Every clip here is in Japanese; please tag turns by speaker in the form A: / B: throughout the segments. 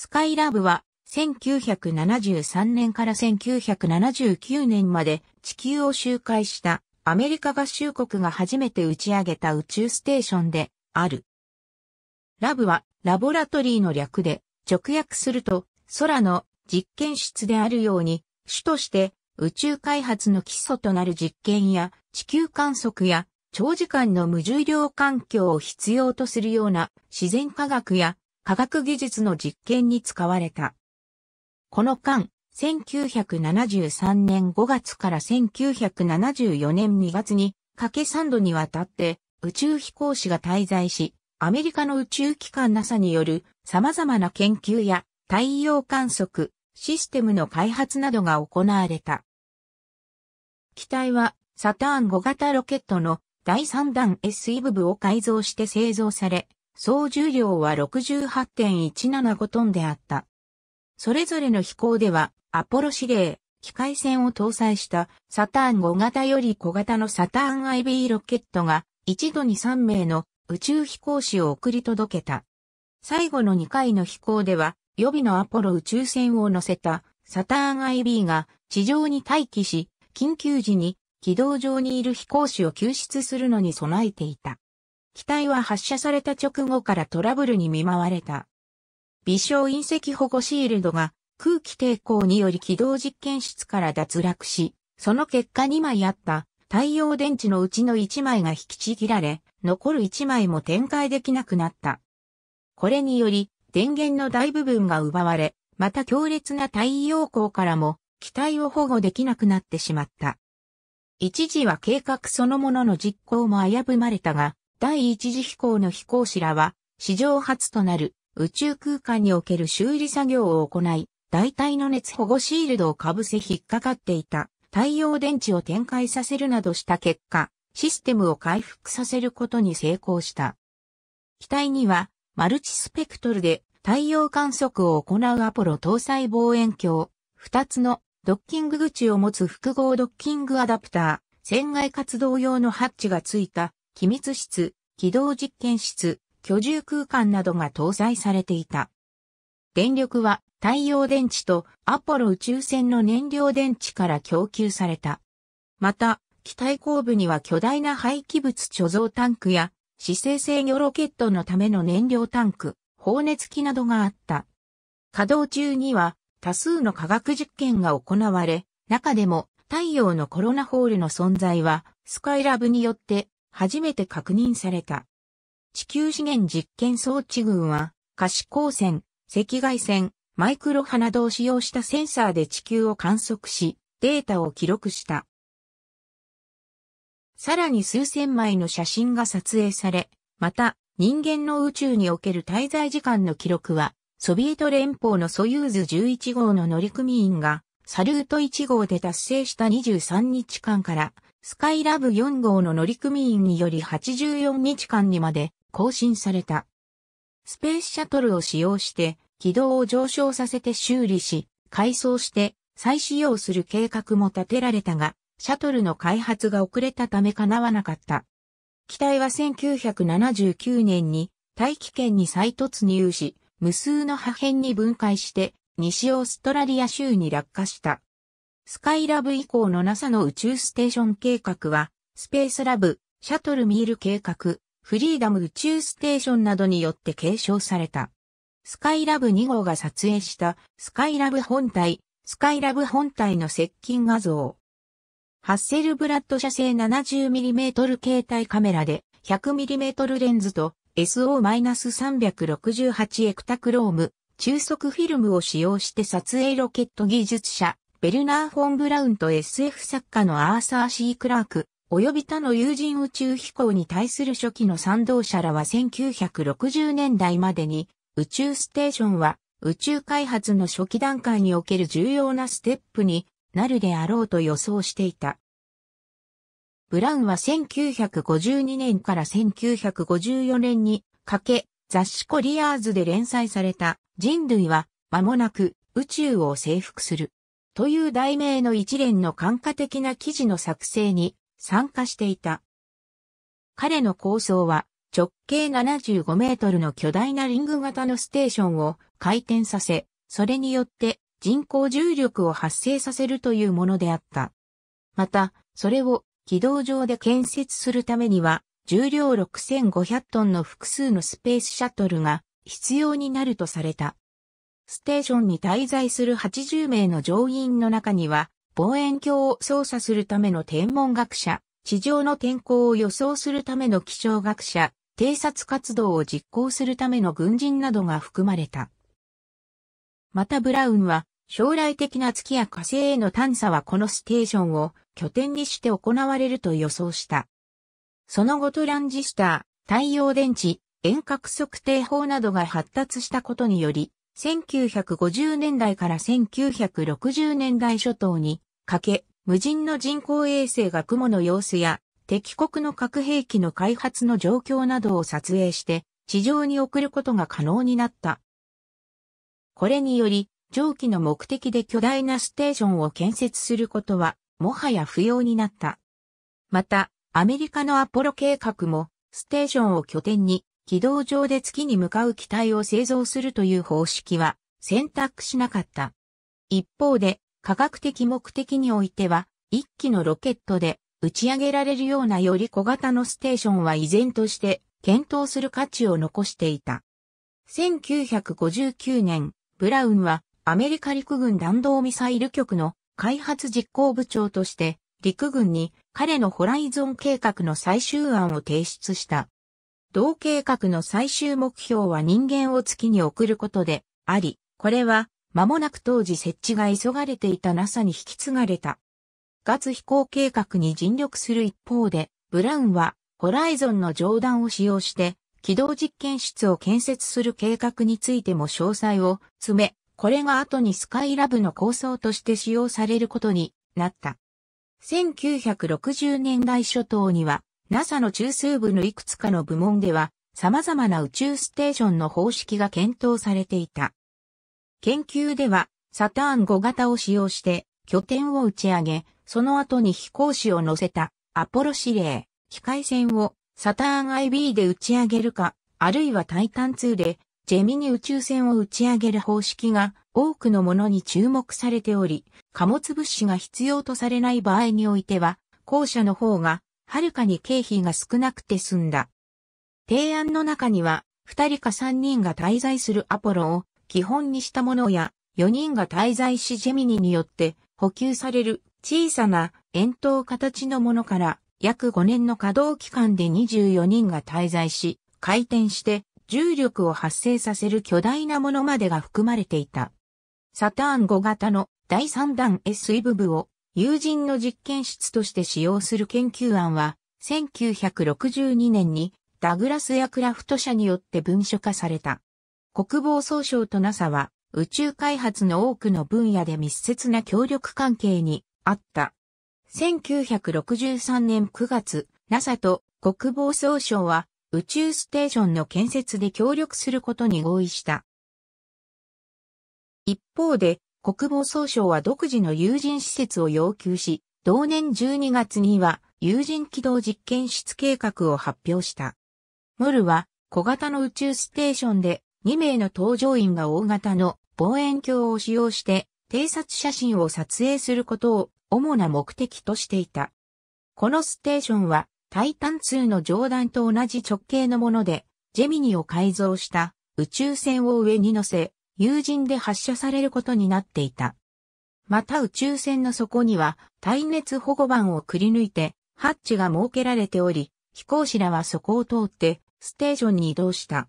A: スカイラブは1973年から1979年まで地球を周回したアメリカ合衆国が初めて打ち上げた宇宙ステーションである。ラブはラボラトリーの略で直訳すると空の実験室であるように主として宇宙開発の基礎となる実験や地球観測や長時間の無重量環境を必要とするような自然科学や科学技術の実験に使われた。この間、1973年5月から1974年2月に、かけ3度にわたって宇宙飛行士が滞在し、アメリカの宇宙機関 NASA による様々な研究や太陽観測、システムの開発などが行われた。機体はサターン5型ロケットの第3弾 S イブ部を改造して製造され、総重量は68.175トンであった。それぞれの飛行では、アポロ指令、機械船を搭載したサターン5型より小型のサターン IB ロケットが一度に3名の宇宙飛行士を送り届けた。最後の2回の飛行では予備のアポロ宇宙船を乗せたサターン IB が地上に待機し、緊急時に軌道上にいる飛行士を救出するのに備えていた。機体は発射された直後からトラブルに見舞われた。微小隕石保護シールドが空気抵抗により軌道実験室から脱落し、その結果2枚あった太陽電池のうちの1枚が引きちぎられ、残る1枚も展開できなくなった。これにより、電源の大部分が奪われ、また強烈な太陽光からも機体を保護できなくなってしまった。一時は計画そのものの実行も危ぶまれたが、第一次飛行の飛行士らは、史上初となる宇宙空間における修理作業を行い、大体の熱保護シールドをかぶせ引っかかっていた太陽電池を展開させるなどした結果、システムを回復させることに成功した。機体にはマルチスペクトルで太陽観測を行うアポロ搭載望遠鏡、2つのドッキング口を持つ複合ドッキングアダプター、船外活動用のハッチがついた機密室、機動実験室、居住空間などが搭載されていた。電力は太陽電池とアポロ宇宙船の燃料電池から供給された。また、機体後部には巨大な廃棄物貯蔵タンクや、姿勢制御ロケットのための燃料タンク、放熱機などがあった。稼働中には多数の科学実験が行われ、中でも太陽のコロナホールの存在はスカイラブによって初めて確認された。地球資源実験装置群は、可視光線、赤外線、マイクロ波などを使用したセンサーで地球を観測し、データを記録した。さらに数千枚の写真が撮影され、また、人間の宇宙における滞在時間の記録は、ソビエト連邦のソユーズ11号の乗組員が、サルート1号で達成した23日間から、スカイラブ4号の乗組員により84日間にまで更新された。スペースシャトルを使用して軌道を上昇させて修理し、改装して再使用する計画も立てられたが、シャトルの開発が遅れたため叶わなかった。機体は1979年に大気圏に再突入し、無数の破片に分解して西オーストラリア州に落下した。スカイラブ以降の NASA の宇宙ステーション計画は、スペースラブ、シャトルミール計画、フリーダム宇宙ステーションなどによって継承された。スカイラブ2号が撮影したスカイラブ本体、スカイラブ本体の接近画像。ハッセルブラッド社製 70mm 携帯カメラで 100mm レンズと SO-368 エクタクローム中速フィルムを使用して撮影ロケット技術者ベルナー・フォン・ブラウンと SF 作家のアーサー・シー・クラーク、及び他の友人宇宙飛行に対する初期の賛同者らは1960年代までに、宇宙ステーションは宇宙開発の初期段階における重要なステップになるであろうと予想していた。ブラウンは1952年から1954年にかけ雑誌コリアーズで連載された人類は間もなく宇宙を征服するという題名の一連の感化的な記事の作成に参加していた。彼の構想は直径75メートルの巨大なリング型のステーションを回転させ、それによって人工重力を発生させるというものであった。また、それを軌道上で建設するためには、重量6500トンの複数のスペースシャトルが必要になるとされた。ステーションに滞在する80名の乗員の中には、望遠鏡を操作するための天文学者、地上の天候を予想するための気象学者、偵察活動を実行するための軍人などが含まれた。またブラウンは、将来的な月や火星への探査はこのステーションを拠点にして行われると予想した。その後トランジスター、太陽電池、遠隔測定法などが発達したことにより、1950年代から1960年代初頭にかけ、無人の人工衛星が雲の様子や敵国の核兵器の開発の状況などを撮影して地上に送ることが可能になった。これにより、蒸気の目的で巨大なステーションを建設することは、もはや不要になった。また、アメリカのアポロ計画も、ステーションを拠点に軌道上で月に向かう機体を製造するという方式は選択しなかった。一方で、科学的目的においては、一機のロケットで打ち上げられるようなより小型のステーションは依然として検討する価値を残していた。1959年、ブラウンはアメリカ陸軍弾道ミサイル局の開発実行部長として陸軍に彼のホライゾン計画の最終案を提出した。同計画の最終目標は人間を月に送ることであり、これは間もなく当時設置が急がれていた NASA に引き継がれた。月飛行計画に尽力する一方で、ブラウンはホライゾンの上段を使用して軌道実験室を建設する計画についても詳細を詰め、これが後にスカイラブの構想として使用されることになった。1960年代初頭には NASA の中枢部のいくつかの部門では、様々な宇宙ステーションの方式が検討されていた。研究では、サターン5型を使用して、拠点を打ち上げ、その後に飛行士を乗せた、アポロ指令、機械船を、サターン IB で打ち上げるか、あるいはタイタン2で、ジェミニ宇宙船を打ち上げる方式が多くのものに注目されており、貨物物資が必要とされない場合においては、後者の方がはるかに経費が少なくて済んだ。提案の中には、二人か三人が滞在するアポロを基本にしたものや、四人が滞在しジェミニによって補給される小さな円筒形のものから約5年の稼働期間で24人が滞在し、回転して重力を発生させる巨大なものまでが含まれていた。サターン5型の第3弾 SEV 部を友人の実験室として使用する研究案は、1962年にダグラスヤクラフト社によって文書化された。国防総省と NASA は宇宙開発の多くの分野で密接な協力関係にあった。1963年9月、NASA と国防総省は宇宙ステーションの建設で協力することに合意した。一方で、国防総省は独自の有人施設を要求し、同年12月には有人機動実験室計画を発表した。ムルは小型の宇宙ステーションで2名の搭乗員が大型の望遠鏡を使用して偵察写真を撮影することを主な目的としていた。このステーションはタイタン2の上段と同じ直径のものでジェミニを改造した宇宙船を上に乗せ有人で発射されることになっていた。また宇宙船の底には耐熱保護板をくり抜いてハッチが設けられており、飛行士らはそこを通ってステーションに移動した。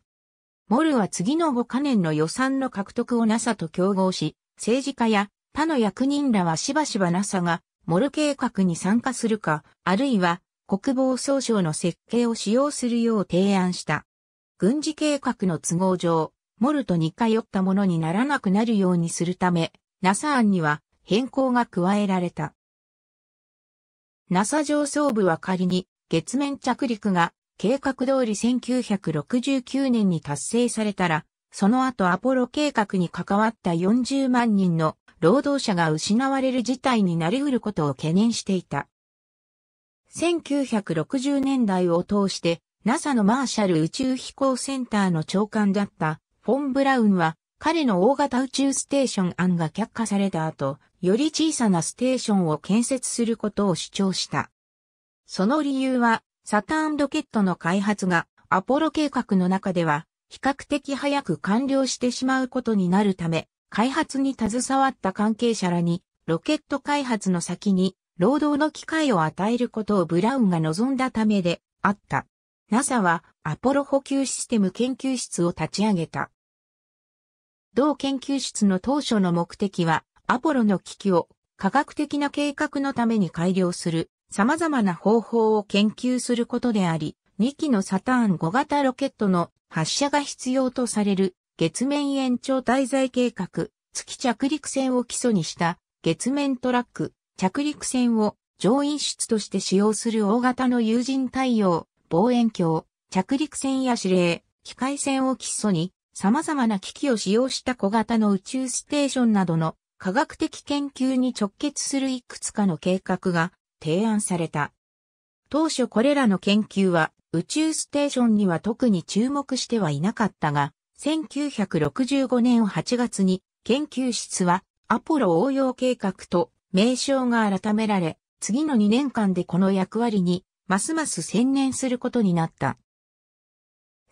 A: モルは次の5カ年の予算の獲得を NASA と競合し、政治家や他の役人らはしばしば NASA がモル計画に参加するか、あるいは国防総省の設計を使用するよう提案した。軍事計画の都合上、モルトに通ったものにならなくなるようにするため、NASA 案には変更が加えられた。NASA 上層部は仮に月面着陸が計画通り1969年に達成されたら、その後アポロ計画に関わった40万人の労働者が失われる事態になり得ることを懸念していた。1960年代を通して NASA のマーシャル宇宙飛行センターの長官だったフォン・ブラウンは、彼の大型宇宙ステーション案が却下された後、より小さなステーションを建設することを主張した。その理由は、サターンロケットの開発がアポロ計画の中では比較的早く完了してしまうことになるため、開発に携わった関係者らにロケット開発の先に労働の機会を与えることをブラウンが望んだためであった。NASA はアポロ補給システム研究室を立ち上げた。同研究室の当初の目的は、アポロの機器を科学的な計画のために改良する様々な方法を研究することであり、2機のサターン5型ロケットの発射が必要とされる月面延長滞在計画、月着陸船を基礎にした月面トラック、着陸船を乗員室として使用する大型の有人対応、望遠鏡、着陸船や指令、機械船を基礎に様々な機器を使用した小型の宇宙ステーションなどの科学的研究に直結するいくつかの計画が提案された。当初これらの研究は宇宙ステーションには特に注目してはいなかったが、1965年8月に研究室はアポロ応用計画と名称が改められ、次の2年間でこの役割にますます専念することになった。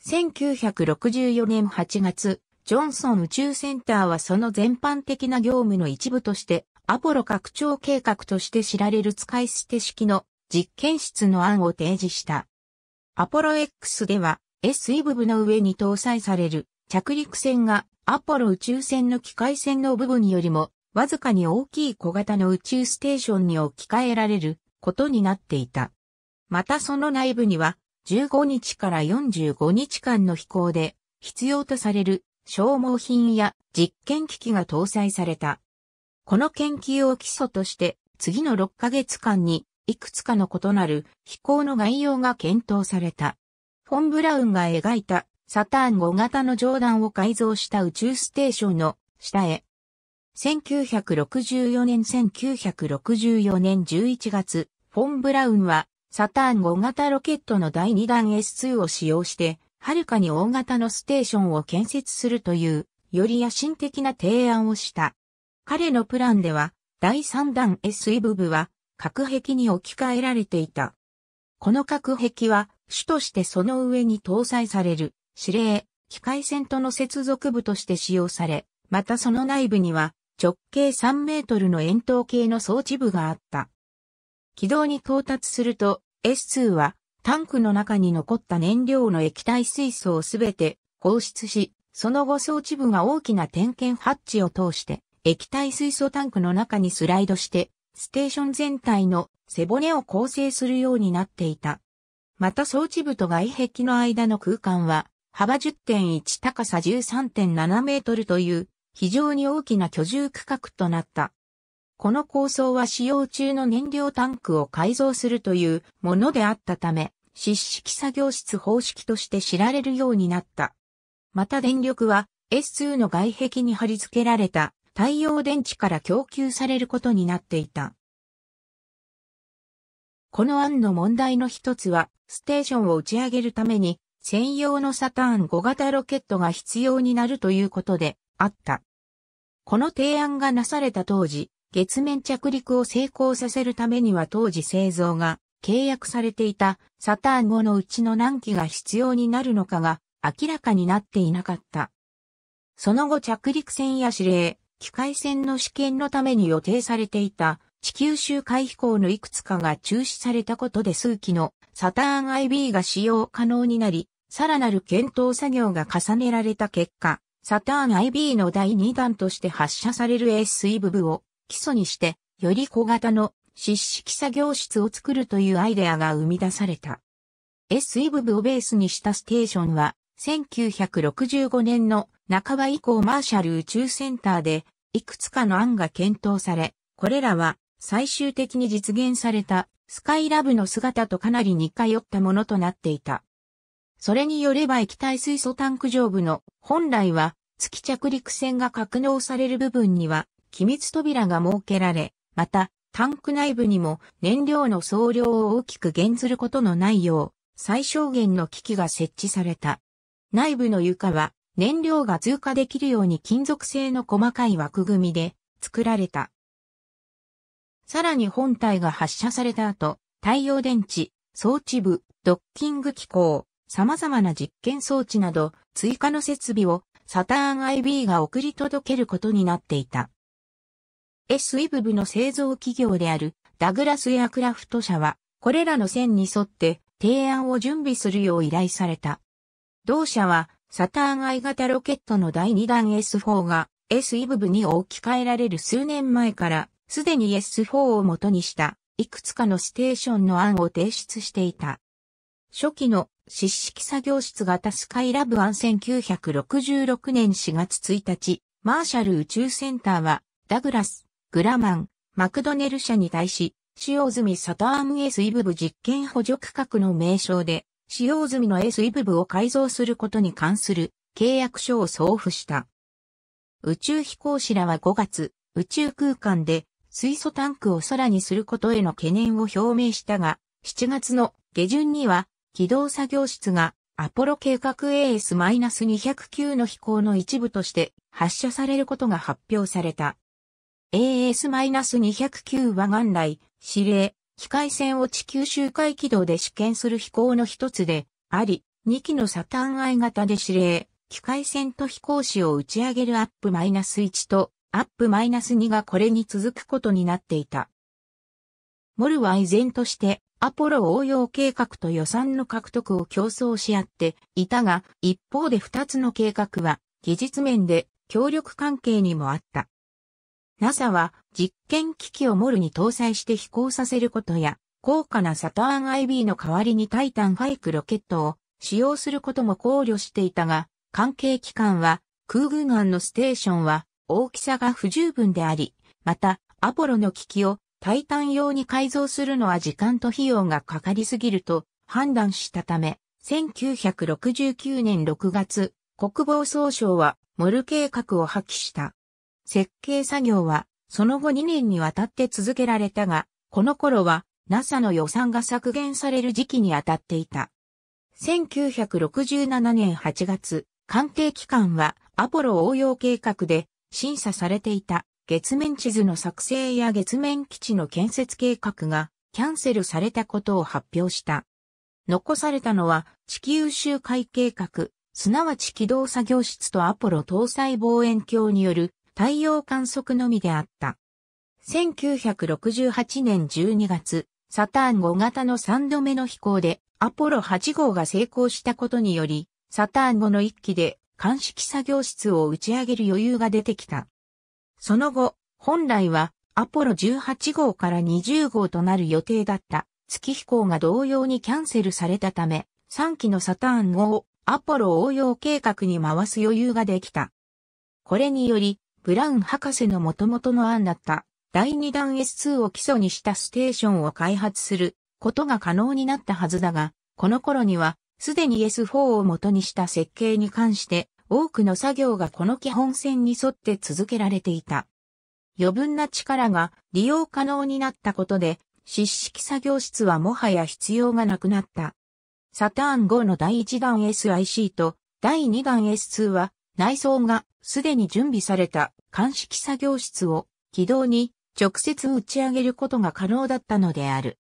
A: 1964年8月、ジョンソン宇宙センターはその全般的な業務の一部として、アポロ拡張計画として知られる使い捨て式の実験室の案を提示した。アポロ X では SE 部分の上に搭載される着陸船がアポロ宇宙船の機械船の部分よりもわずかに大きい小型の宇宙ステーションに置き換えられることになっていた。またその内部には15日から45日間の飛行で必要とされる消耗品や実験機器が搭載された。この研究を基礎として次の6ヶ月間にいくつかの異なる飛行の概要が検討された。フォン・ブラウンが描いたサターン5型の上段を改造した宇宙ステーションの下へ。1964年1964年11月、フォン・ブラウンはサターン5型ロケットの第2弾 S2 を使用して、はるかに大型のステーションを建設するという、より野心的な提案をした。彼のプランでは、第3弾 SE 部分は、核壁に置き換えられていた。この核壁は、主としてその上に搭載される、指令、機械船との接続部として使用され、またその内部には、直径3メートルの円筒形の装置部があった。軌道に到達すると、S2 はタンクの中に残った燃料の液体水素をすべて放出し、その後装置部が大きな点検ハッチを通して液体水素タンクの中にスライドして、ステーション全体の背骨を構成するようになっていた。また装置部と外壁の間の空間は、幅10.1高さ13.7メートルという非常に大きな居住区画となった。この構想は使用中の燃料タンクを改造するというものであったため、湿式作業室方式として知られるようになった。また電力は S2 の外壁に貼り付けられた太陽電池から供給されることになっていた。この案の問題の一つは、ステーションを打ち上げるために専用のサターン5型ロケットが必要になるということであった。この提案がなされた当時、月面着陸を成功させるためには当時製造が契約されていたサターン5のうちの何機が必要になるのかが明らかになっていなかった。その後着陸船や指令、機械船の試験のために予定されていた地球周回飛行のいくつかが中止されたことで数機のサターン IB が使用可能になり、さらなる検討作業が重ねられた結果、サターン IB の第2弾として発射される SE 部部を基礎にして、より小型の湿式作業室を作るというアイデアが生み出された。SE 部部をベースにしたステーションは、1965年の半ば以降マーシャル宇宙センターで、いくつかの案が検討され、これらは最終的に実現されたスカイラブの姿とかなり似通ったものとなっていた。それによれば液体水素タンク上部の本来は月着陸船が格納される部分には機密扉が設けられ、また、タンク内部にも燃料の総量を大きく減ずることのないよう、最小限の機器が設置された。内部の床は燃料が通過できるように金属製の細かい枠組みで作られた。さらに本体が発射された後、太陽電池、装置部、ドッキング機構、様々な実験装置など追加の設備をサターン IB が送り届けることになっていた。S イブブの製造企業であるダグラスエアクラフト社は、これらの線に沿って提案を準備するよう依頼された。同社は、サターン I 型ロケットの第2弾 S4 が S イブブに置き換えられる数年前から、すでに S4 を元にした、いくつかのステーションの案を提出していた。初期の湿式作業室型スカイラブ案1966年4月1日、マーシャル宇宙センターは、ダグラス、グラマン、マクドネル社に対し、使用済みサターン S イブブ実験補助区画の名称で、使用済みの S イブブを改造することに関する契約書を送付した。宇宙飛行士らは5月、宇宙空間で水素タンクを空にすることへの懸念を表明したが、7月の下旬には、機動作業室がアポロ計画 AS-209 の飛行の一部として発射されることが発表された。AS-209 は元来、指令、機械船を地球周回軌道で試験する飛行の一つであり、2機のサタン I 型で指令、機械船と飛行士を打ち上げるアップ -1 とアップ -2 がこれに続くことになっていた。モルは依然としてアポロ応用計画と予算の獲得を競争し合っていたが、一方で2つの計画は技術面で協力関係にもあった。NASA は実験機器をモルに搭載して飛行させることや、高価なサターン IB の代わりにタイタンァイクロケットを使用することも考慮していたが、関係機関は空軍案のステーションは大きさが不十分であり、またアポロの機器をタイタン用に改造するのは時間と費用がかかりすぎると判断したため、1969年6月、国防総省はモル計画を破棄した。設計作業は、その後2年にわたって続けられたが、この頃は NASA の予算が削減される時期に当たっていた。1967年8月、官邸機関はアポロ応用計画で審査されていた月面地図の作成や月面基地の建設計画がキャンセルされたことを発表した。残されたのは地球周回計画、すなわち軌道作業室とアポロ搭載望遠鏡による太陽観測のみであった。1968年12月、サターン5型の3度目の飛行で、アポロ8号が成功したことにより、サターン5の1機で鑑識作業室を打ち上げる余裕が出てきた。その後、本来はアポロ18号から20号となる予定だった月飛行が同様にキャンセルされたため、3機のサターン5をアポロ応用計画に回す余裕ができた。これにより、ブラウン博士の元々の案だった第2弾 S2 を基礎にしたステーションを開発することが可能になったはずだが、この頃にはすでに S4 を元にした設計に関して多くの作業がこの基本線に沿って続けられていた。余分な力が利用可能になったことで、湿式作業室はもはや必要がなくなった。サターン5の第1弾 SIC と第2弾 S2 は内装がすでに準備された鑑識作業室を軌道に直接打ち上げることが可能だったのである。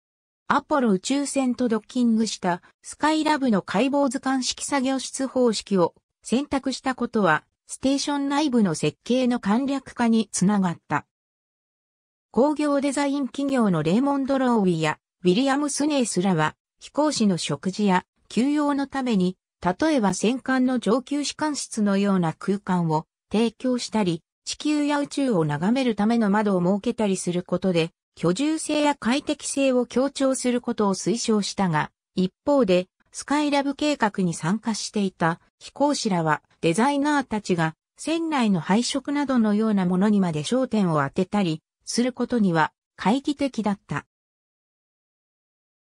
A: アポロ宇宙船とドッキングしたスカイラブの解剖図鑑式作業室方式を選択したことはステーション内部の設計の簡略化につながった。工業デザイン企業のレーモンド・ローウィやウィリアム・スネースらは飛行士の食事や休養のために例えば戦艦の上級士官室のような空間を提供したり地球や宇宙を眺めるための窓を設けたりすることで、居住性や快適性を強調することを推奨したが、一方で、スカイラブ計画に参加していた飛行士らはデザイナーたちが船内の配色などのようなものにまで焦点を当てたりすることには懐疑的だった。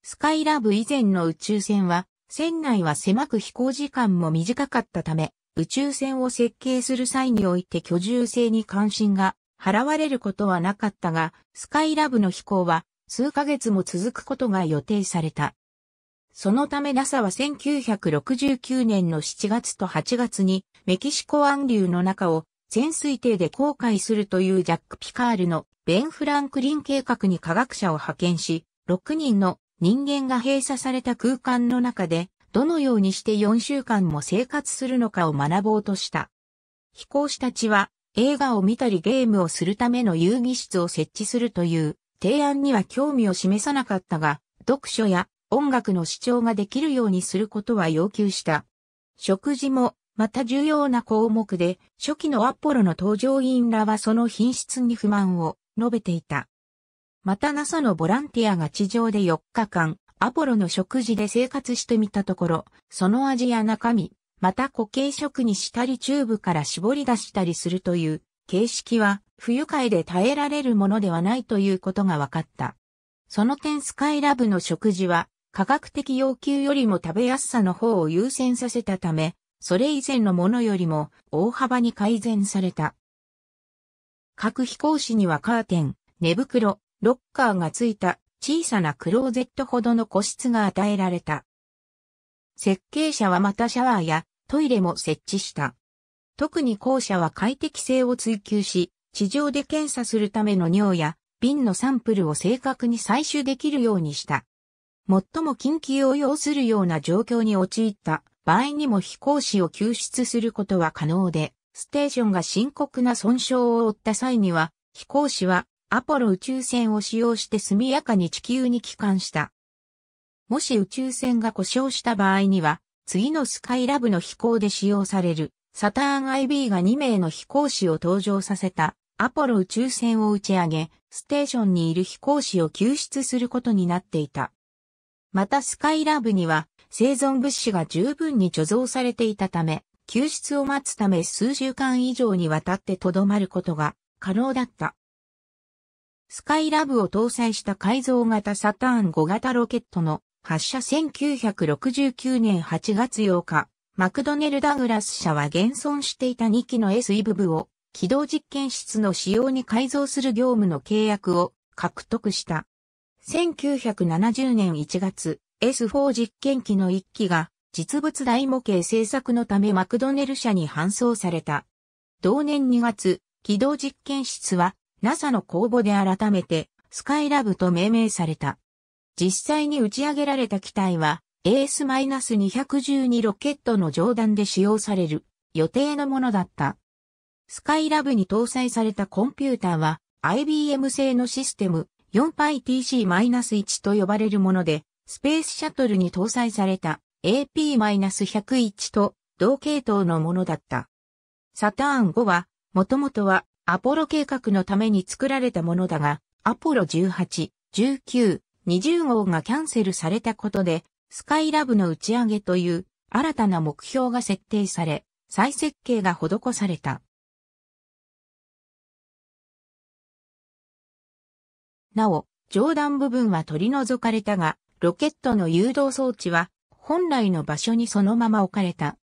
A: スカイラブ以前の宇宙船は船内は狭く飛行時間も短かったため宇宙船を設計する際において居住性に関心が払われることはなかったが、スカイラブの飛行は数ヶ月も続くことが予定された。そのため NASA は1969年の7月と8月にメキシコ湾流の中を潜水艇で航海するというジャック・ピカールのベン・フランクリン計画に科学者を派遣し、6人の人間が閉鎖された空間の中でどのようにして4週間も生活するのかを学ぼうとした。飛行士たちは映画を見たりゲームをするための遊戯室を設置するという提案には興味を示さなかったが、読書や音楽の視聴ができるようにすることは要求した。食事もまた重要な項目で、初期のアポロの搭乗員らはその品質に不満を述べていた。また NASA のボランティアが地上で4日間、アポロの食事で生活してみたところ、その味や中身、また固形食にしたりチューブから絞り出したりするという形式は不愉快で耐えられるものではないということが分かった。その点スカイラブの食事は科学的要求よりも食べやすさの方を優先させたため、それ以前のものよりも大幅に改善された。各飛行士にはカーテン、寝袋、ロッカーがついた小さなクローゼットほどの個室が与えられた。設計者はまたシャワーやトイレも設置した。特に校舎は快適性を追求し、地上で検査するための尿や瓶のサンプルを正確に採取できるようにした。最も緊急を要するような状況に陥った場合にも飛行士を救出することは可能で、ステーションが深刻な損傷を負った際には、飛行士はアポロ宇宙船を使用して速やかに地球に帰還した。もし宇宙船が故障した場合には、次のスカイラブの飛行で使用される、サターン IB が2名の飛行士を登場させた、アポロ宇宙船を打ち上げ、ステーションにいる飛行士を救出することになっていた。またスカイラブには生存物資が十分に貯蔵されていたため、救出を待つため数週間以上にわたって留まることが可能だった。スカイラブを搭載した改造型サターン5型ロケットの発射1969年8月8日、マクドネル・ダグラス社は現存していた2機の S イブブを機動実験室の仕様に改造する業務の契約を獲得した。1970年1月、S4 実験機の1機が実物大模型製作のためマクドネル社に搬送された。同年2月、機動実験室は NASA の公募で改めてスカイラブと命名された。実際に打ち上げられた機体は AS-212 ロケットの上段で使用される予定のものだった。スカイラブに搭載されたコンピューターは IBM 製のシステム 4πTC-1 と呼ばれるもので、スペースシャトルに搭載された AP-101 と同系統のものだった。サターン5は、もともとはアポロ計画のために作られたものだが、アポロ18、19、20号がキャンセルされたことで、スカイラブの打ち上げという新たな目標が設定され、再設計が施された。なお、上段部分は取り除かれたが、ロケットの誘導装置は本来の場所にそのまま置かれた。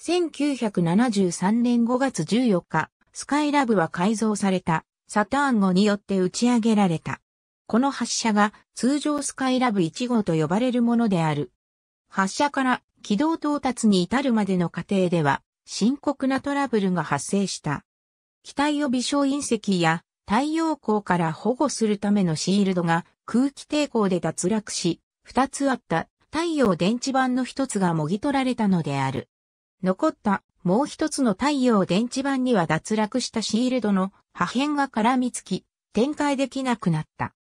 A: 1973年5月14日、スカイラブは改造されたサターン号によって打ち上げられた。この発射が通常スカイラブ1号と呼ばれるものである。発射から軌道到達に至るまでの過程では深刻なトラブルが発生した。機体を微小隕石や太陽光から保護するためのシールドが空気抵抗で脱落し、二つあった太陽電池板の一つがもぎ取られたのである。残ったもう一つの太陽電池板には脱落したシールドの破片が絡みつき、展開できなくなった。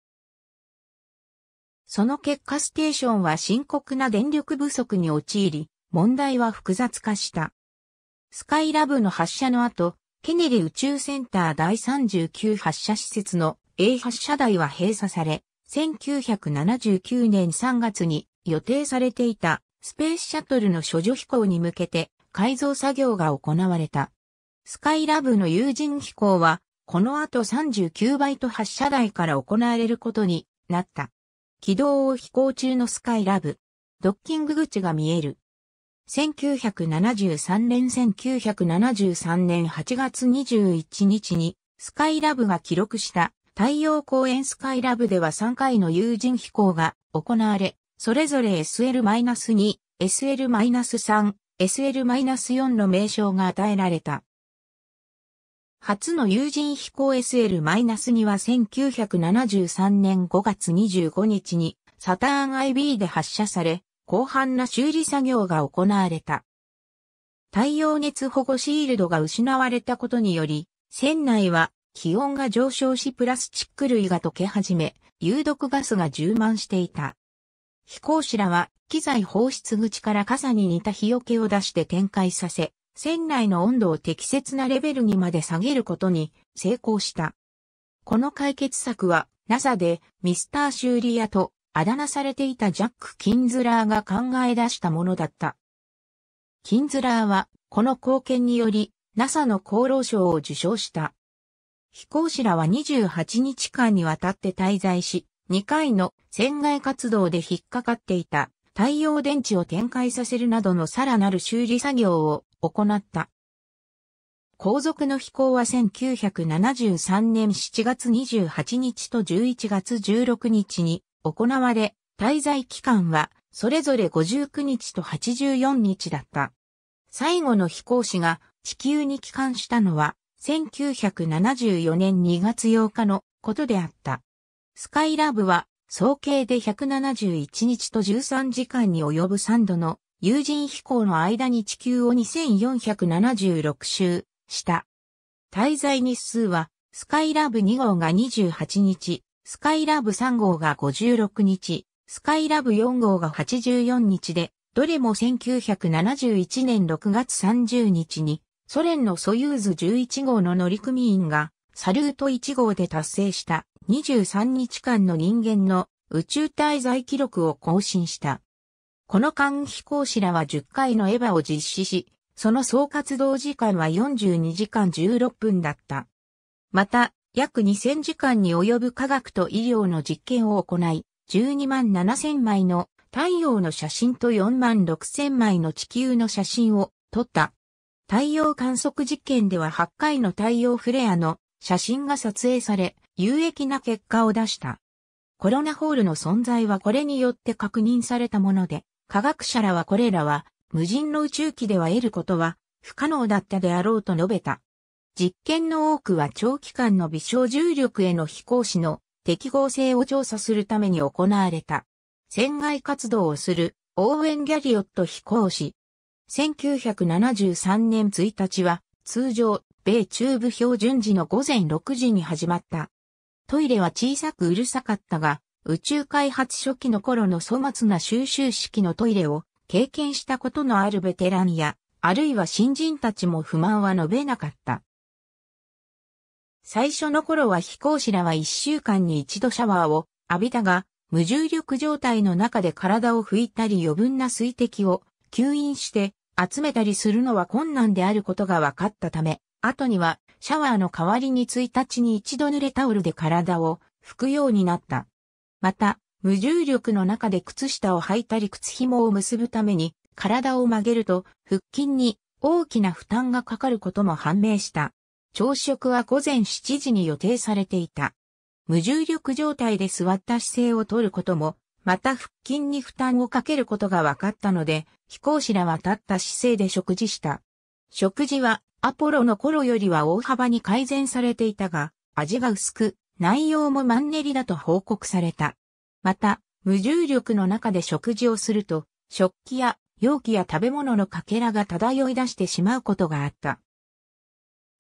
A: その結果ステーションは深刻な電力不足に陥り、問題は複雑化した。スカイラブの発射の後、ケネディ宇宙センター第39発射施設の A 発射台は閉鎖され、1979年3月に予定されていたスペースシャトルの処女飛行に向けて改造作業が行われた。スカイラブの有人飛行は、この後39バイト発射台から行われることになった。軌道を飛行中のスカイラブ。ドッキング口が見える。1973年1973年8月21日にスカイラブが記録した太陽公園スカイラブでは3回の有人飛行が行われ、それぞれ SL-2、SL-3、SL-4 の名称が与えられた。初の有人飛行 SL-2 は1973年5月25日にサターン IB で発射され、広範な修理作業が行われた。太陽熱保護シールドが失われたことにより、船内は気温が上昇しプラスチック類が溶け始め、有毒ガスが充満していた。飛行士らは機材放出口から傘に似た日よけを出して展開させ、船内の温度を適切なレベルにまで下げることに成功した。この解決策は NASA でミスター・シューリアとあだ名されていたジャック・キンズラーが考え出したものだった。キンズラーはこの貢献により NASA の厚労省を受賞した。飛行士らは28日間にわたって滞在し、2回の船外活動で引っかかっていた太陽電池を展開させるなどのさらなる修理作業を行った。後続の飛行は1973年7月28日と11月16日に行われ、滞在期間はそれぞれ59日と84日だった。最後の飛行士が地球に帰還したのは1974年2月8日のことであった。スカイラブは、総計で171日と13時間に及ぶ3度の有人飛行の間に地球を2476周した。滞在日数は、スカイラブ2号が28日、スカイラブ3号が56日、スカイラブ4号が84日で、どれも1971年6月30日に、ソ連のソユーズ11号の乗組員が、サルート1号で達成した。23日間の人間の宇宙滞在記録を更新した。この間飛行士らは10回のエヴァを実施し、その総活動時間は42時間16分だった。また、約2000時間に及ぶ科学と医療の実験を行い、12万7000枚の太陽の写真と4万6000枚の地球の写真を撮った。太陽観測実験では8回の太陽フレアの写真が撮影され、有益な結果を出した。コロナホールの存在はこれによって確認されたもので、科学者らはこれらは無人の宇宙機では得ることは不可能だったであろうと述べた。実験の多くは長期間の微小重力への飛行士の適合性を調査するために行われた。船外活動をするオーウェン・ギャリオット飛行士。1973年1日は通常米中部標準時の午前6時に始まったトイレは小さくうるさかったが、宇宙開発初期の頃の粗末な収集式のトイレを経験したことのあるベテランや、あるいは新人たちも不満は述べなかった。最初の頃は飛行士らは一週間に一度シャワーを浴びたが、無重力状態の中で体を拭いたり余分な水滴を吸引して集めたりするのは困難であることが分かったため、後にはシャワーの代わりに1日に一度濡れタオルで体を拭くようになった。また、無重力の中で靴下を履いたり靴紐を結ぶために体を曲げると腹筋に大きな負担がかかることも判明した。朝食は午前7時に予定されていた。無重力状態で座った姿勢をとることも、また腹筋に負担をかけることが分かったので、飛行士らは立った姿勢で食事した。食事はアポロの頃よりは大幅に改善されていたが、味が薄く、内容もマンネリだと報告された。また、無重力の中で食事をすると、食器や容器や食べ物のかけらが漂い出してしまうことがあった。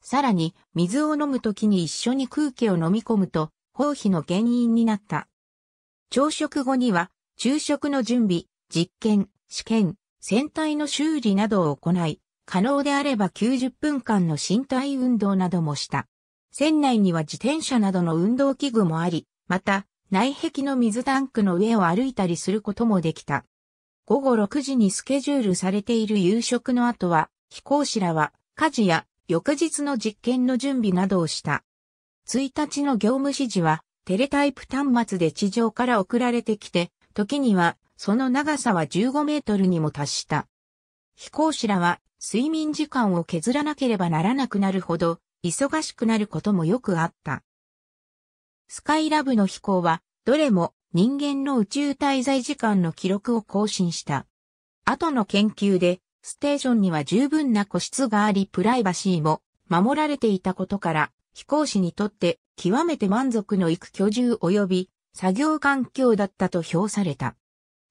A: さらに、水を飲むときに一緒に空気を飲み込むと、包皮の原因になった。朝食後には、昼食の準備、実験、試験、船体の修理などを行い、可能であれば90分間の身体運動などもした。船内には自転車などの運動器具もあり、また、内壁の水タンクの上を歩いたりすることもできた。午後6時にスケジュールされている夕食の後は、飛行士らは家事や翌日の実験の準備などをした。1日の業務指示は、テレタイプ端末で地上から送られてきて、時には、その長さは15メートルにも達した。飛行士らは睡眠時間を削らなければならなくなるほど、忙しくなることもよくあった。スカイラブの飛行は、どれも人間の宇宙滞在時間の記録を更新した。後の研究で、ステーションには十分な個室がありプライバシーも守られていたことから、飛行士にとって極めて満足のいく居住及び作業環境だったと評された。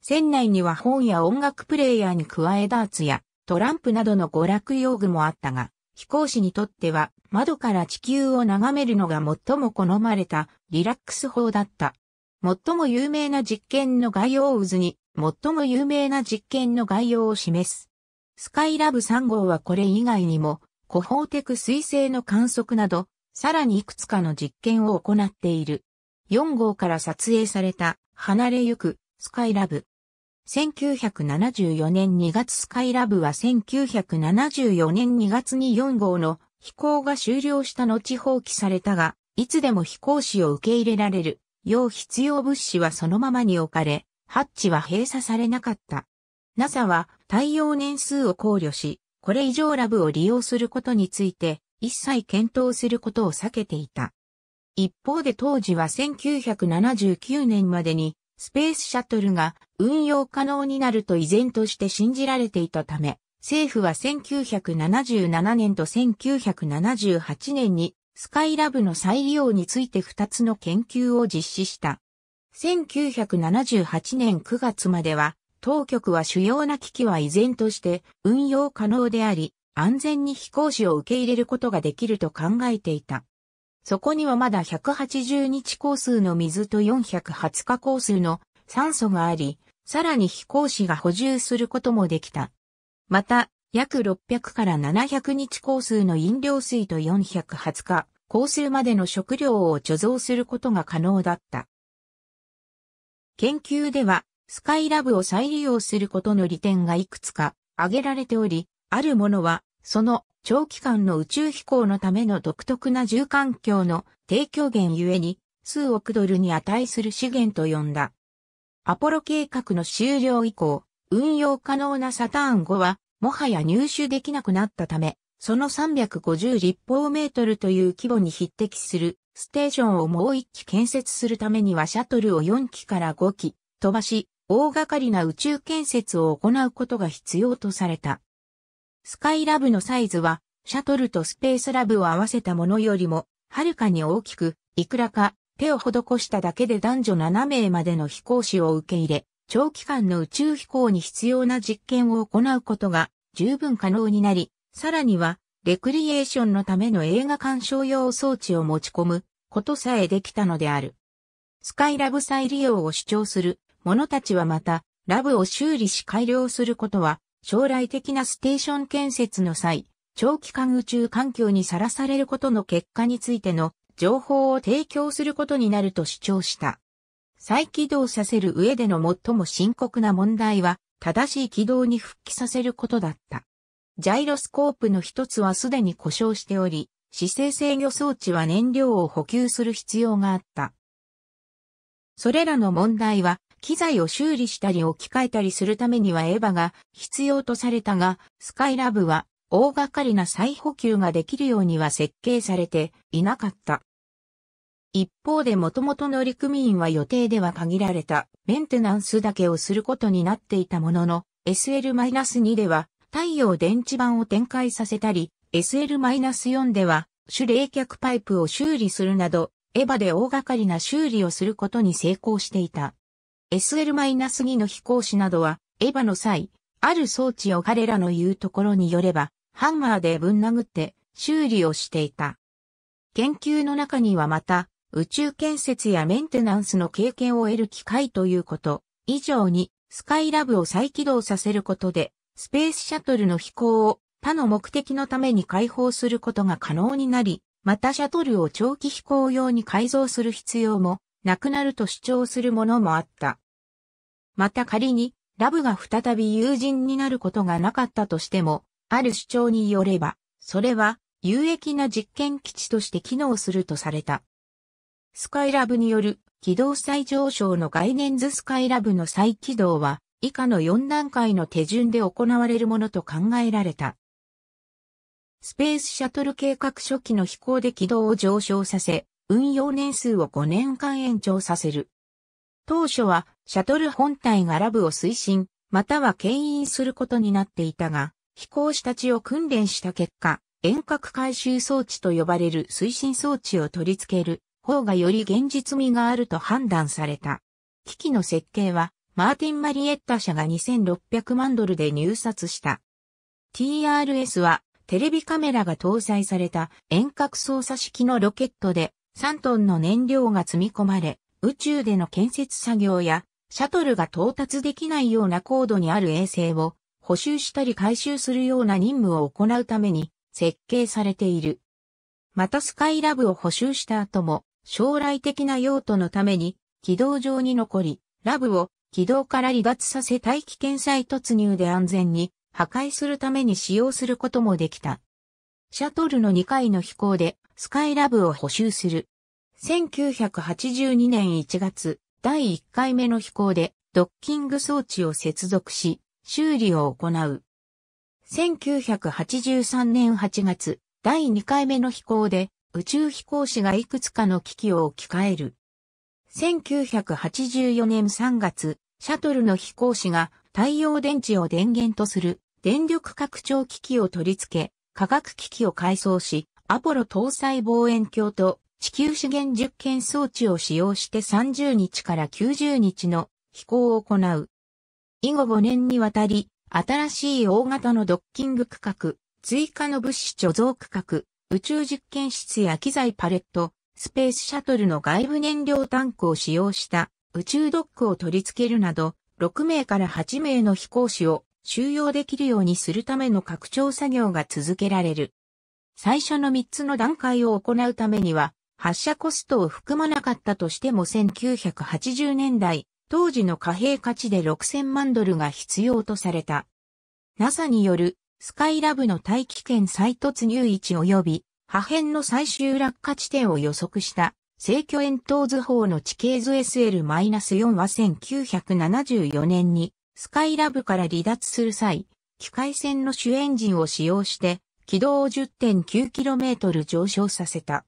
A: 船内には本や音楽プレイヤーに加えダーツやトランプなどの娯楽用具もあったが、飛行士にとっては窓から地球を眺めるのが最も好まれたリラックス法だった。最も有名な実験の概要を渦に、最も有名な実験の概要を示す。スカイラブ3号はこれ以外にも、コホーテク彗星の観測など、さらにいくつかの実験を行っている。4号から撮影された、離れゆく、スカイラブ。1974年2月スカイラブは1974年2月に4号の飛行が終了した後放棄されたが、いつでも飛行士を受け入れられる、要必要物資はそのままに置かれ、ハッチは閉鎖されなかった。NASA は対応年数を考慮し、これ以上ラブを利用することについて、一切検討することを避けていた。一方で当時は1979年までにスペースシャトルが運用可能になると依然として信じられていたため、政府は1977年と1978年にスカイラブの再利用について2つの研究を実施した。1978年9月までは、当局は主要な機器は依然として運用可能であり、安全に飛行士を受け入れることができると考えていた。そこにはまだ180日ー数の水と420日ー数の酸素があり、さらに飛行士が補充することもできた。また、約600から700日ー数の飲料水と420日ー数までの食料を貯蔵することが可能だった。研究では、スカイラブを再利用することの利点がいくつか挙げられており、あるものは、その長期間の宇宙飛行のための独特な住環境の提供源ゆえに数億ドルに値する資源と呼んだ。アポロ計画の終了以降、運用可能なサターン5はもはや入手できなくなったため、その350立方メートルという規模に匹敵するステーションをもう一機建設するためにはシャトルを4機から5機飛ばし、大掛かりな宇宙建設を行うことが必要とされた。スカイラブのサイズは、シャトルとスペースラブを合わせたものよりも、はるかに大きく、いくらか、手を施しただけで男女7名までの飛行士を受け入れ、長期間の宇宙飛行に必要な実験を行うことが十分可能になり、さらには、レクリエーションのための映画鑑賞用装置を持ち込むことさえできたのである。スカイラブ再利用を主張する者たちはまた、ラブを修理し改良することは将来的なステーション建設の際、長期間宇宙環境にさらされることの結果についての情報を提供することになると主張した。再起動させる上での最も深刻な問題は、正しい軌道に復帰させることだった。ジャイロスコープの一つはすでに故障しており、姿勢制御装置は燃料を補給する必要があった。それらの問題は機材を修理したり置き換えたりするためにはエヴァが必要とされたが、スカイラブは大掛かりな再補給ができるようには設計されていなかった。一方で元々乗組員は予定では限られたメンテナンスだけをすることになっていたものの、SL-2 では太陽電池板を展開させたり、SL-4 では主冷却パイプを修理するなど、エヴァで大掛かりな修理をすることに成功していた。SL-2 の飛行士などは、エヴァの際、ある装置を彼らの言うところによれば、ハンマーでぶん殴って修理をしていた。研究の中にはまた、宇宙建設やメンテナンスの経験を得る機会ということ、以上に、スカイラブを再起動させることで、スペースシャトルの飛行を他の目的のために解放することが可能になり、またシャトルを長期飛行用に改造する必要もなくなると主張するものもあった。また仮に、ラブが再び友人になることがなかったとしても、ある主張によれば、それは有益な実験基地として機能するとされた。スカイラブによる軌道再上昇の概念図スカイラブの再起動は、以下の4段階の手順で行われるものと考えられた。スペースシャトル計画初期の飛行で軌道を上昇させ、運用年数を5年間延長させる。当初はシャトル本体がラブを推進、または牽引することになっていたが、飛行士たちを訓練した結果、遠隔回収装置と呼ばれる推進装置を取り付ける方がより現実味があると判断された。機器の設計は、マーティン・マリエッタ社が2600万ドルで入札した。TRS は、テレビカメラが搭載された遠隔操作式のロケットで3トンの燃料が積み込まれ、宇宙での建設作業やシャトルが到達できないような高度にある衛星を補修したり回収するような任務を行うために設計されている。またスカイラブを補修した後も将来的な用途のために軌道上に残り、ラブを軌道から離脱させ大気圏再突入で安全に破壊するために使用することもできた。シャトルの2回の飛行でスカイラブを補修する。1982年1月、第1回目の飛行でドッキング装置を接続し、修理を行う。1983年8月、第2回目の飛行で宇宙飛行士がいくつかの機器を置き換える。1984年3月、シャトルの飛行士が太陽電池を電源とする電力拡張機器を取り付け、化学機器を改装し、アポロ搭載望遠鏡と地球資源実験装置を使用して30日から90日の飛行を行う。以後5年にわたり、新しい大型のドッキング区画、追加の物資貯蔵区画、宇宙実験室や機材パレット、スペースシャトルの外部燃料タンクを使用した宇宙ドックを取り付けるなど、6名から8名の飛行士を収容できるようにするための拡張作業が続けられる。最初の3つの段階を行うためには、発射コストを含まなかったとしても1980年代、当時の貨幣価値で6000万ドルが必要とされた。NASA によるスカイラブの大気圏再突入位置及び破片の最終落下地点を予測した正距円筒図法の地形図 SL-4 は1974年にスカイラブから離脱する際、機械船の主エンジンを使用して軌道を 10.9km 上昇させた。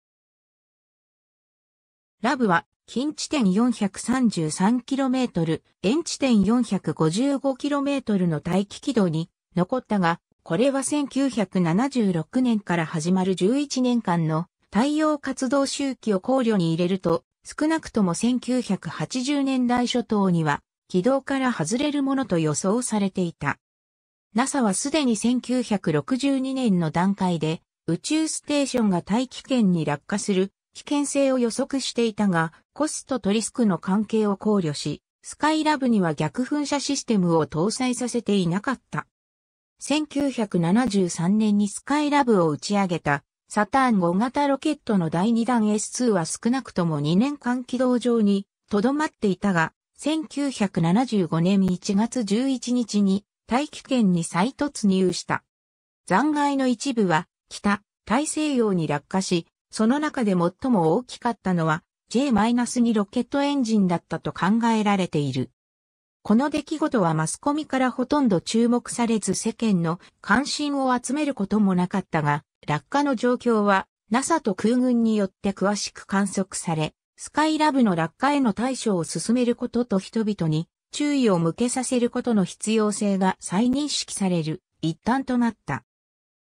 A: ラブは、近地点 433km、遠地点 455km の大気軌道に残ったが、これは1976年から始まる11年間の太陽活動周期を考慮に入れると、少なくとも1980年代初頭には軌道から外れるものと予想されていた。NASA はすでに1962年の段階で宇宙ステーションが大気圏に落下する危険性を予測していたが、コストとリスクの関係を考慮し、スカイラブには逆噴射システムを搭載させていなかった。1973年にスカイラブを打ち上げたサターン5型ロケットの第2弾 S2 は少なくとも2年間軌道上にとどまっていたが、1975年1月11日に大気圏に再突入した。残骸の一部は北、大西洋に落下し、その中で最も大きかったのは J-2 ロケットエンジンだったと考えられている。この出来事はマスコミからほとんど注目されず世間の関心を集めることもなかったが、落下の状況は NASA と空軍によって詳しく観測され、スカイラブの落下への対処を進めることと人々に注意を向けさせることの必要性が再認識される一端となった。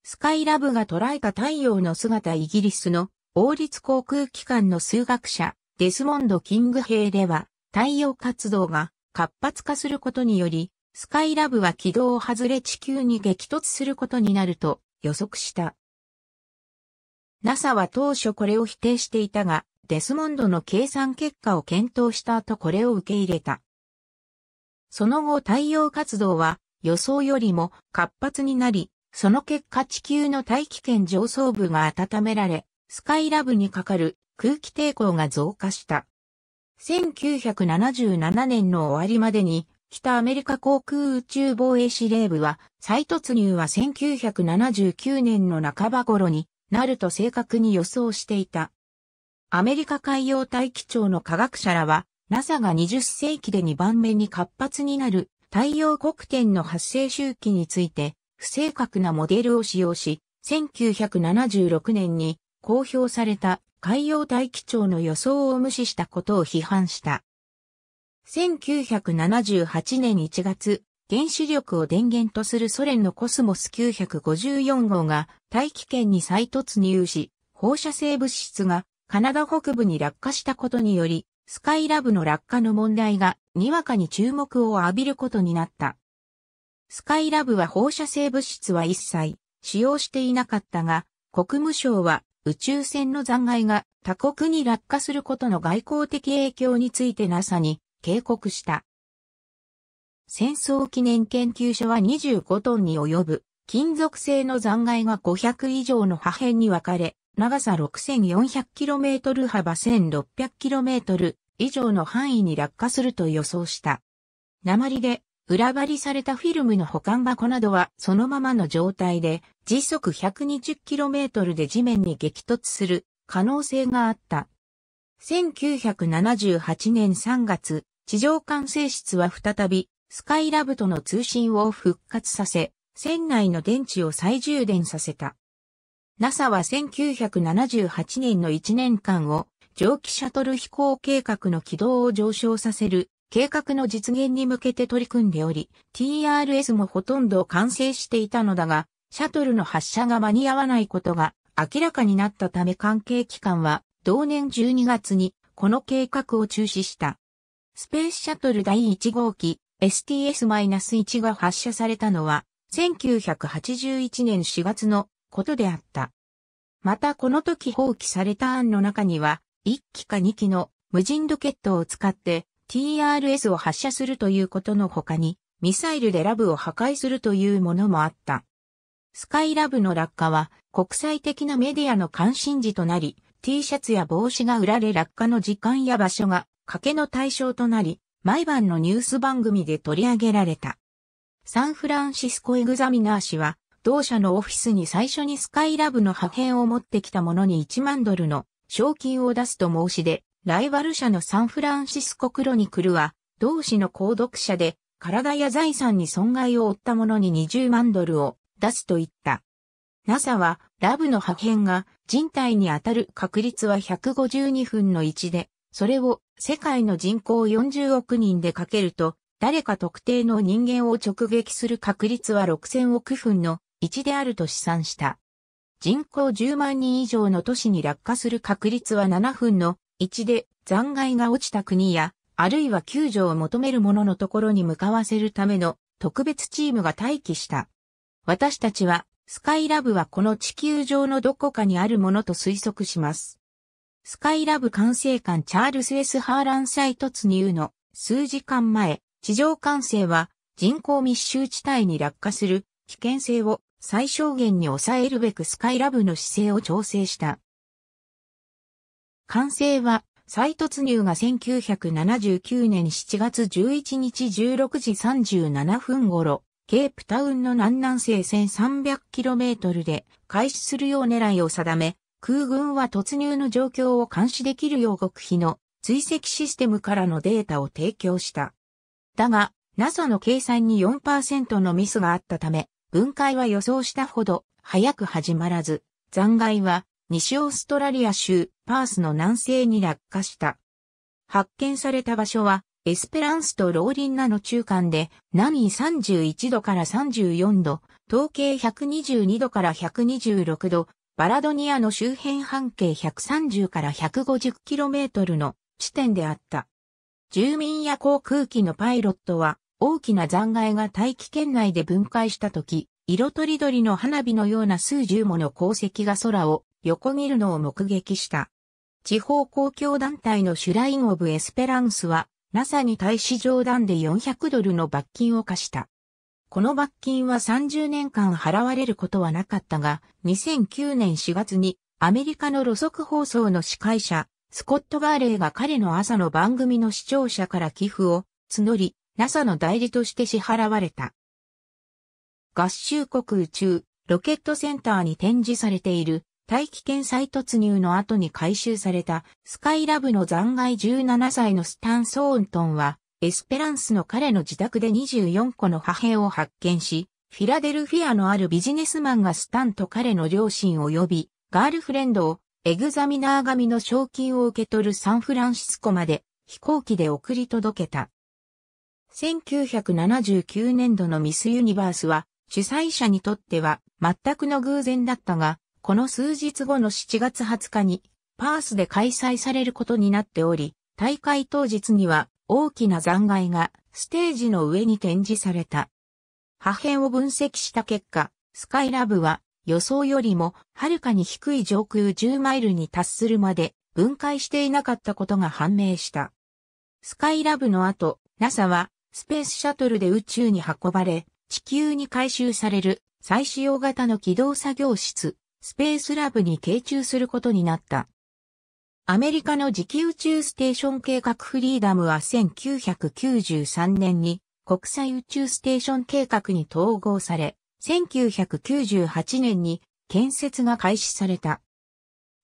A: スカイラブが捉えた太陽の姿イギリスの王立航空機関の数学者、デスモンド・キング兵では、太陽活動が活発化することにより、スカイラブは軌道を外れ地球に激突することになると予測した。NASA は当初これを否定していたが、デスモンドの計算結果を検討した後これを受け入れた。その後太陽活動は予想よりも活発になり、その結果地球の大気圏上層部が温められ、スカイラブにかかる空気抵抗が増加した。1977年の終わりまでに、北アメリカ航空宇宙防衛司令部は、再突入は1979年の半ば頃になると正確に予想していた。アメリカ海洋大気庁の科学者らは、NASA が20世紀で2番目に活発になる太陽黒点の発生周期について、不正確なモデルを使用し、1976年に公表された海洋大気庁の予想を無視したことを批判した。1978年1月、原子力を電源とするソ連のコスモス954号が大気圏に再突入し、放射性物質がカナダ北部に落下したことにより、スカイラブの落下の問題がにわかに注目を浴びることになった。スカイラブは放射性物質は一切使用していなかったが、国務省は宇宙船の残骸が他国に落下することの外交的影響について NASA に警告した。戦争記念研究所は25トンに及ぶ金属製の残骸が500以上の破片に分かれ、長さ 6400km 幅 1600km 以上の範囲に落下すると予想した。鉛で裏張りされたフィルムの保管箱などはそのままの状態で時速 120km で地面に激突する可能性があった。1978年3月、地上管制室は再びスカイラブとの通信を復活させ、船内の電池を再充電させた。NASA は1978年の1年間を蒸気シャトル飛行計画の軌道を上昇させる計画の実現に向けて取り組んでおり、TRS もほとんど完成していたのだが、シャトルの発射が間に合わないことが明らかになったため関係機関は同年12月にこの計画を中止した。スペースシャトル第1号機 STS-1 が発射されたのは1981年4月のことであった。またこの時放棄された案の中には1機か2機の無人ロケットを使って TRS を発射するということの他にミサイルでラブを破壊するというものもあった。スカイラブの落下は国際的なメディアの関心事となり、T シャツや帽子が売られ落下の時間や場所が賭けの対象となり、毎晩のニュース番組で取り上げられた。サンフランシスコエグザミナー氏は、同社のオフィスに最初にスカイラブの破片を持ってきた者に1万ドルの賞金を出すと申し出、ライバル社のサンフランシスコクロニクルは、同氏の購読者で、体や財産に損害を負った者に20万ドルを出すと言った。NASA はラブの破片が人体に当たる確率は152分の1で、それを世界の人口40億人でかけると、誰か特定の人間を直撃する確率は6000億分の1であると試算した。人口10万人以上の都市に落下する確率は7分の1で残骸が落ちた国や、あるいは救助を求める者のところに向かわせるための特別チームが待機した。私たちは、スカイラブはこの地球上のどこかにあるものと推測します。スカイラブ管制官チャールス・エスハーラン再突入の数時間前、地上管制は人口密集地帯に落下する危険性を最小限に抑えるべくスカイラブの姿勢を調整した。管制は再突入が1979年7月11日16時37分頃、ケープタウンの南南西 1300km で開始するよう狙いを定め、空軍は突入の状況を監視できるよう極秘の追跡システムからのデータを提供した。だが、NASA の計算に4%のミスがあったため、分解は予想したほど早く始まらず、残骸は西オーストラリア州パースの南西に落下した。発見された場所はエスペランスとローリンナの中間で、波31度から34度、統計122度から126度、バラドニアの周辺半径130から 150km の地点であった。住民や航空機のパイロットは、大きな残骸が大気圏内で分解した時、色とりどりの花火のような数十もの鉱石が空を横切るのを目撃した。地方公共団体のシュライン・オブ・エスペランスは、NASA に対し冗談で400ドルの罰金を課した。この罰金は30年間払われることはなかったが、2009年4月にアメリカの路側放送の司会者、スコット・ガーレイが彼の朝の番組の視聴者から寄付を募り、NASA の代理として支払われた。合衆国宇宙ロケットセンターに展示されている大気圏再突入の後に回収されたスカイラブの残骸17歳のスタン・ソーントンは、エスペランスの彼の自宅で24個の破片を発見し、フィラデルフィアのあるビジネスマンがスタンと彼の両親及び、ガールフレンドをエグザミナー紙の賞金を受け取るサンフランシスコまで飛行機で送り届けた。1979年度のミスユニバースは主催者にとっては全くの偶然だったが、この数日後の7月20日に、パースで開催されることになっており、大会当日には大きな残骸がステージの上に展示された。破片を分析した結果、スカイラブは予想よりもはるかに低い上空10マイルに達するまで分解していなかったことが判明した。スカイラブの後、NASA はスペースシャトルで宇宙に運ばれ、地球に回収される再使用型の軌道作業室スペースラブに傾注することになった。アメリカの磁気宇宙ステーション計画フリーダムは1993年に国際宇宙ステーション計画に統合され、1998年に建設が開始された。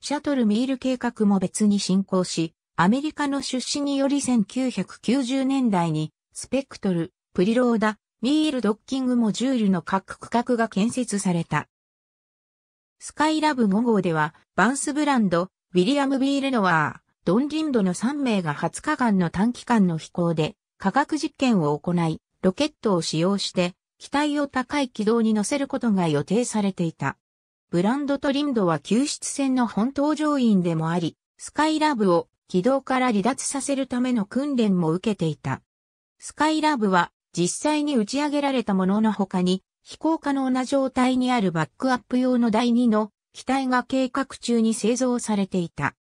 A: シャトルミール計画も別に進行し、アメリカの出資により1990年代にスペクトル、プリローダ、ミールドッキングモジュールの各区画が建設された。スカイラブ5号では、バンスブランド、ウィリアム・ビール・ノワー、ドン・リンドの3名が20日間の短期間の飛行で、科学実験を行い、ロケットを使用して、機体を高い軌道に乗せることが予定されていた。ブランドとリンドは救出船の本島乗員でもあり、スカイラブを軌道から離脱させるための訓練も受けていた。スカイラブは実際に打ち上げられたものの他に飛行可能な状態にあるバックアップ用の第2の機体が計画中に製造されていた。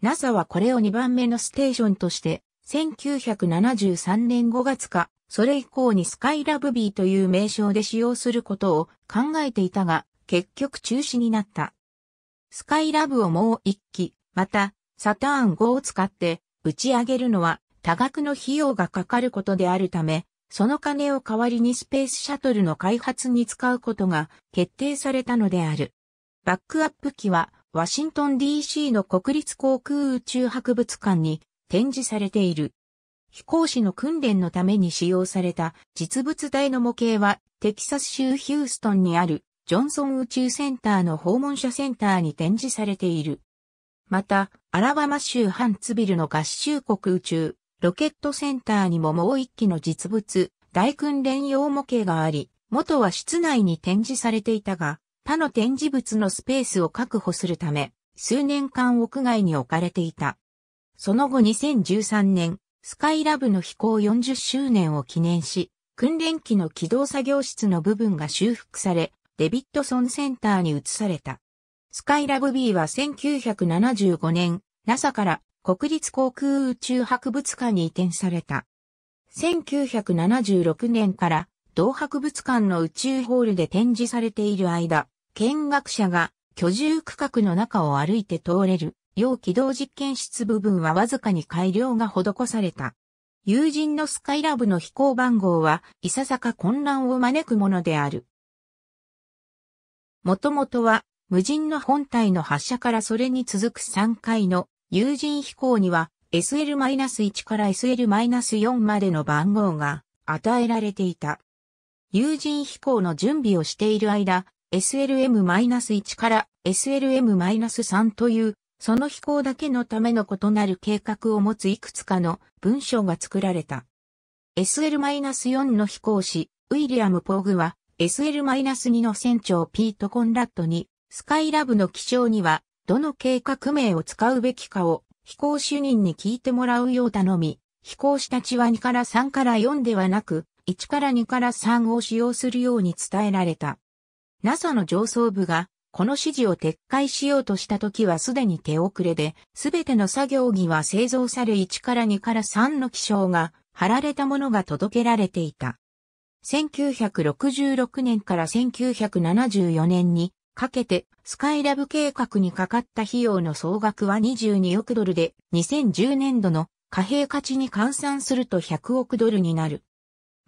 A: NASA はこれを2番目のステーションとして、1973年5月か、それ以降にスカイラブビーという名称で使用することを考えていたが、結局中止になった。スカイラブをもう一機、また、サターン5を使って打ち上げるのは多額の費用がかかることであるため、その金を代わりにスペースシャトルの開発に使うことが決定されたのである。バックアップ機はワシントン DC の国立航空宇宙博物館に展示されている。飛行士の訓練のために使用された実物大の模型はテキサス州ヒューストンにあるジョンソン宇宙センターの訪問者センターに展示されている。また、アラバマ州ハンツビルの合衆国宇宙ロケットセンターにももう一機の実物、大訓練用模型があり、元は室内に展示されていたが、他の展示物のスペースを確保するため、数年間屋外に置かれていた。その後2013年、スカイラブの飛行40周年を記念し、訓練機の起動作業室の部分が修復され、デビッドソンセンターに移された。スカイラブ B は1975年、NASA から国立航空宇宙博物館に移転された。1976年から同博物館の宇宙ホールで展示されている間、見学者が居住区画の中を歩いて通れる、要軌道実験室部分はわずかに改良が施された。友人のスカイラブの飛行番号は、いささか混乱を招くものである。もともとは、無人の本体の発射からそれに続く3回の有人飛行には SL-1 から SL-4 までの番号が与えられていた。有人飛行の準備をしている間、SLM-1 から SLM-3 という、その飛行だけのための異なる計画を持ついくつかの文章が作られた。SL-4 の飛行士、ウィリアム・ポーグは、SL-2 の船長ピート・コンラットに、スカイラブの機長には、どの計画名を使うべきかを飛行主任に聞いてもらうよう頼み、飛行士たちは2から3から4ではなく、1から2から3を使用するように伝えられた。NASA の上層部が、この指示を撤回しようとした時はすでに手遅れで、すべての作業着は製造され1から2から3の気象が貼られたものが届けられていた。1966年から1974年にかけてスカイラブ計画にかかった費用の総額は22億ドルで2010年度の貨幣価値に換算すると100億ドルになる。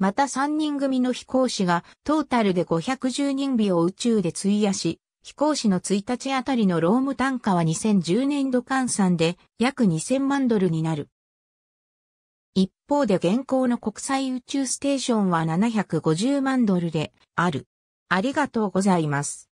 A: また3人組の飛行士がトータルで510人日を宇宙で費やし、飛行士の1日あたりの労務単価は2010年度換算で約2000万ドルになる。一方で現行の国際宇宙ステーションは750万ドルである。ありがとうございます。